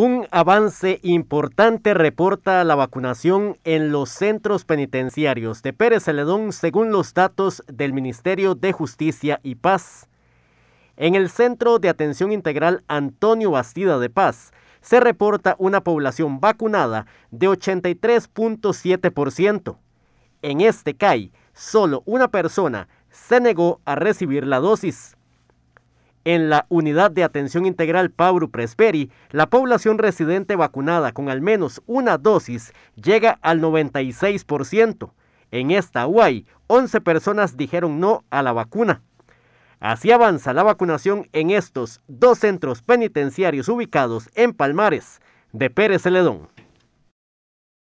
Un avance importante reporta la vacunación en los centros penitenciarios de Pérez Celedón según los datos del Ministerio de Justicia y Paz. En el Centro de Atención Integral Antonio Bastida de Paz se reporta una población vacunada de 83.7%. En este CAI, solo una persona se negó a recibir la dosis. En la unidad de atención integral Pauru Presperi, la población residente vacunada con al menos una dosis llega al 96%. En esta UAI, 11 personas dijeron no a la vacuna. Así avanza la vacunación en estos dos centros penitenciarios ubicados en Palmares de Pérez Celedón.